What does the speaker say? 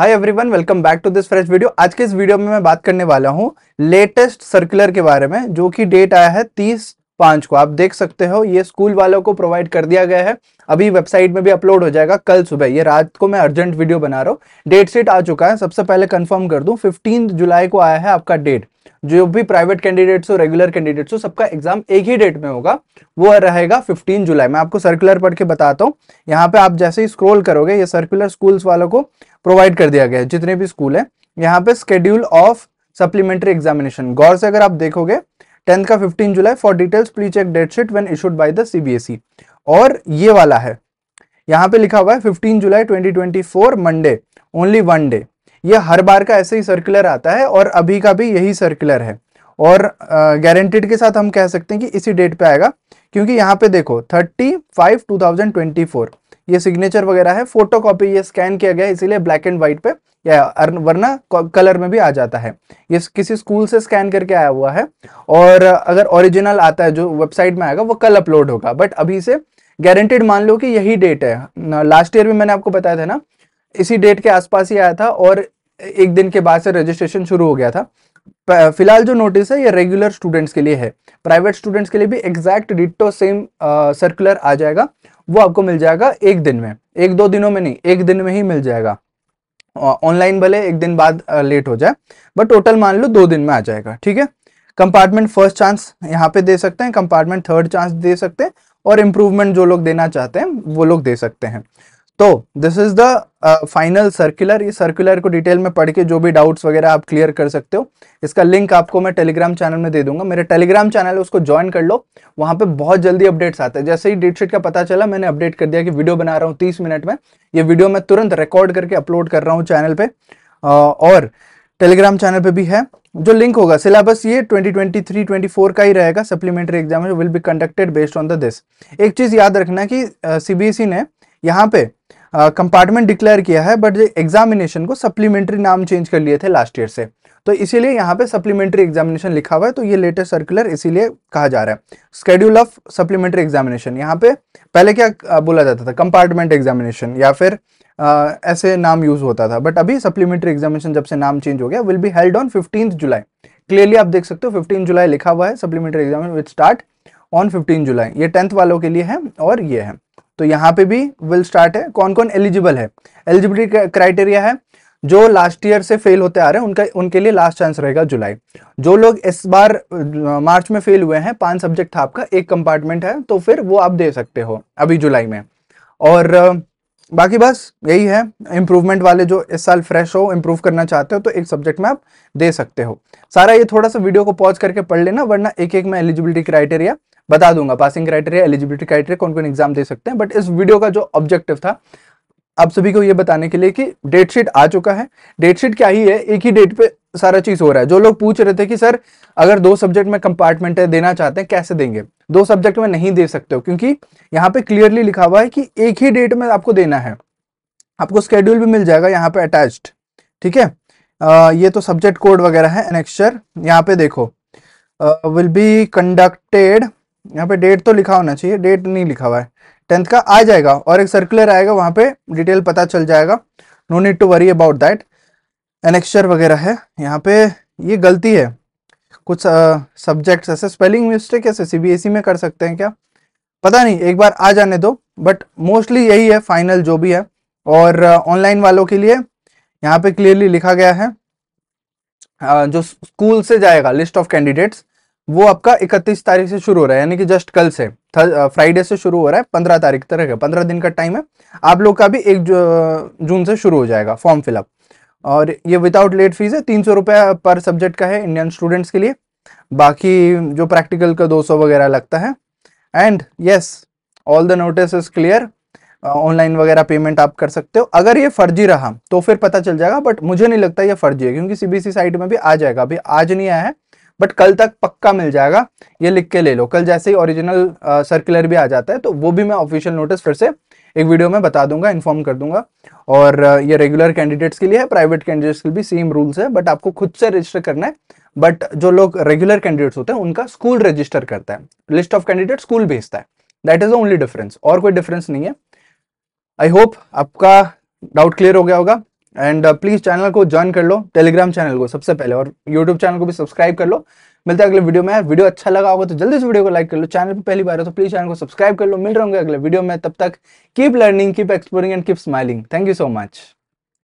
hi everyone welcome back to this fresh video आज के इस वीडियो में मैं बात करने वाला हूँ लेटेस्ट सर्कुलर के बारे में जो कि डेट आया है तीस पांच को आप देख सकते हो ये स्कूल वालों को प्रोवाइड कर दिया गया है अभी वेबसाइट में भी अपलोड हो जाएगा कल सुबह ये रात को मैं अर्जेंट वीडियो बना रहा हूँ डेट शीट आ चुका है सबसे पहले कंफर्म कर दू फिफ्टीन जुलाई को आया है आपका डेट जो भी प्राइवेट कैंडिडेट्स हो रेगुलर कैंडिडेट्स हो सबका एग्जाम एक ही डेट में होगा वो रहेगा 15 जुलाई मैं आपको सर्कुलर पढ़ के बताता हूँ यहाँ पे आप जैसे ही स्क्रोल करोगे ये सर्कुलर स्कूल्स वालों को प्रोवाइड कर दिया गया है जितने भी स्कूल है यहाँ पे स्केड्यूल ऑफ सप्लीमेंट्री एग्जामिनेशन गौर से अगर आप देखोगे टेंथ का fifteen July for details please check date sheet when issued by the CBSE और ये वाला है यहाँ पे लिखा हुआ है 15 July 2024 Monday only one day ये हर बार का ऐसे ही सर्कुलर आता है और अभी का भी यही सर्कुलर है और गारंटेड के साथ हम कह सकते हैं कि इसी डेट पे आएगा क्योंकि यहाँ पे देखो 35 फोर ये सिग्नेचर वगैरह है फोटो कॉपी ये स्कैन किया गया इसीलिए ब्लैक एंड व्हाइट पे या वरना कलर में भी आ जाता है ये किसी स्कूल से स्कैन करके आया हुआ है और अगर ओरिजिनल आता है जो वेबसाइट में आएगा वो कल अपलोड होगा बट अभी से गारंटेड मान लो कि यही डेट है लास्ट ईयर भी मैंने आपको बताया था ना इसी डेट के आसपास ही आया था और एक दिन के बाद से रजिस्ट्रेशन शुरू हो गया था फिलहाल जो नोटिस है ये रेगुलर स्टूडेंट्स के लिए है प्राइवेट स्टूडेंट्स के लिए भी एग्जैक्ट डिटो सेम सर्कुलर आ जाएगा वो आपको मिल जाएगा एक दिन में एक दो दिनों में नहीं एक दिन में ही मिल जाएगा ऑनलाइन भले एक दिन बाद लेट हो जाए बट टोटल मान लो दो दिन में आ जाएगा ठीक है कंपार्टमेंट फर्स्ट चांस यहाँ पे दे सकते हैं कंपार्टमेंट थर्ड चांस दे सकते हैं और इम्प्रूवमेंट जो लोग देना चाहते हैं वो लोग दे सकते हैं तो this is the final circular ये सर्कुलर को डिटेल में पढ़ के जो भी डाउट्स वगैरह आप क्लियर कर सकते हो इसका लिंक आपको मैं टेलीग्राम चैनल में दे दूंगा मेरे टेलीग्राम चैनल है उसको ज्वाइन कर लो वहां पे बहुत जल्दी अपडेट्स आते हैं जैसे ही डेट शीट का पता चला मैंने अपडेट कर दिया कि वीडियो बना रहा हूँ तीस मिनट में ये वीडियो मैं तुरंत रिकॉर्ड करके अपलोड कर रहा हूँ चैनल पे और टेलीग्राम चैनल पे भी है जो लिंक होगा सिलेबस ये 2023 24 का ही रहेगा supplementary exam will be conducted based on the this एक चीज याद रखना कि सीबीएसई uh, e ने यहाँ पे कंपार्टमेंट डिक्लेयर किया है बट एग्जामिनेशन को सप्लीमेंट्री नाम चेंज कर लिए थे लास्ट ईयर से तो इसीलिए यहाँ पे सप्लीमेंट्री एग्जामिनेशन लिखा हुआ है तो ये लेटेस्ट सर्कुलर इसीलिए कहा जा रहा है स्केड्यूल ऑफ सप्लीमेंट्री एग्जामिनेशन यहाँ पे पहले क्या बोला जाता था कंपार्टमेंट एग्जामिनेशन या फिर आ, ऐसे नाम यूज होता था बट अभी सप्लीमेंट्री एग्जामिनेशन जब से नाम चेंज हो गया will be held on fifteen July clearly आप देख सकते हो फिफ्टीन जुलाई लिखा हुआ है supplementary examination which start on fifteen July ये टेंथ वालों के लिए है और ये है तो यहाँ पे भी विल स्टार्ट है कौन कौन एलिजिबल है एलिजिबिलिटी क्राइटेरिया है जो लास्ट ईयर से फेल होते आ रहे हैं उनका उनके लिए लास्ट चांस रहेगा जुलाई जो लोग इस बार मार्च में फेल हुए हैं पांच सब्जेक्ट था आपका एक कंपार्टमेंट है तो फिर वो आप दे सकते हो अभी जुलाई में और बाकी बस यही है इम्प्रूवमेंट वाले जो इस साल फ्रेश हो इम्प्रूव करना चाहते हो तो एक सब्जेक्ट में आप दे सकते हो सारा ये थोड़ा सा वीडियो को पॉज करके पढ़ लेना वरना एक एक में एलिजिबिलिटी क्राइटेरिया बता दूंगा पासिंग क्राइटेरिया एलिजिबिलिटी क्राइटेरिया कौन कौन एग्जाम दे सकते हैं बट इस वीडियो का जो ऑब्जेक्टिव था आप सभी को ये बताने के लिए कि डेटशीट आ चुका है डेट शीट क्या ही है एक ही डेट पे सारा चीज हो रहा है जो लोग पूछ रहे थे कि सर अगर दो सब्जेक्ट में कंपार्टमेंट है देना चाहते हैं कैसे देंगे दो सब्जेक्ट में नहीं दे सकते हो क्योंकि यहाँ पे क्लियरली लिखा हुआ है कि एक ही डेट में आपको देना है आपको स्केड्यूल भी मिल जाएगा यहाँ पे अटैच्ड ठीक है ये तो सब्जेक्ट कोड वगैरह है एनेक्चर यहाँ पे देखो विल बी कंडक्टेड यहाँ पे डेट तो लिखा होना चाहिए डेट नहीं लिखा हुआ है टेंथ का आ जाएगा और एक सर्कुलर आएगा वहां पे डिटेल पता चल जाएगा no need to worry about that annexure वगैरह है यहाँ पे ये गलती है कुछ सब्जेक्ट्स ऐसे स्पेलिंग मिस्टेक ऐसे सीबीएसई e में कर सकते हैं क्या पता नहीं एक बार आ जाने दो बट मोस्टली यही है फाइनल जो भी है और ऑनलाइन वालों के लिए यहाँ पे क्लियरली लिखा गया है जो स्कूल से जाएगा लिस्ट ऑफ कैंडिडेट्स वो आपका 31 तारीख से शुरू हो रहा है यानी कि जस्ट कल से फ्राइडे से शुरू हो रहा है 15 तारीख तक है 15 दिन का टाइम है आप लोग का भी एक जून से शुरू हो जाएगा फॉर्म फिलअप और ये विदाउट लेट फीस है तीन सौ पर सब्जेक्ट का है इंडियन स्टूडेंट्स के लिए बाकी जो प्रैक्टिकल का दो सौ वगैरह लगता है and yes all the notice is clear online वगैरह पेमेंट आप कर सकते हो अगर ये फर्जी रहा तो फिर पता चल जाएगा बट मुझे नहीं लगता ये फर्जी है क्योंकि सीबीसी साइट में भी आ जाएगा अभी आज नहीं आया है बट कल तक पक्का मिल जाएगा ये लिख के ले लो कल जैसे ही ओरिजिनल सर्कुलर भी आ जाता है तो वो भी मैं ऑफिशियल नोटिस फिर से एक वीडियो में बता दूंगा इन्फॉर्म कर दूंगा और ये रेगुलर कैंडिडेट्स के लिए है प्राइवेट कैंडिडेट्स के लिए भी सेम रूल्स है बट आपको खुद से रजिस्टर करना है बट जो लोग रेगुलर कैंडिडेट्स होते हैं उनका स्कूल रजिस्टर करता है लिस्ट ऑफ कैंडिडेट स्कूल भेजता है that is the only difference और कोई डिफरेंस नहीं है आई होप आपका डाउट क्लियर हो गया होगा एंड प्लीज चैनल को ज्वाइन कर लो टेलीग्राम चैनल को सबसे पहले और यूट्यूब चैनल को भी सब्सक्राइब कर लो मिलते हैं अगले वीडियो में वीडियो अच्छा लगा होगा तो जल्दी से वीडियो को लाइक कर लो चैनल पर पहली बार हो तो प्लीज चैनल को सब्सक्राइब कर लो मिल रहा होंगे अगले वीडियो में तब तक keep learning keep exploring and keep smiling thank you so much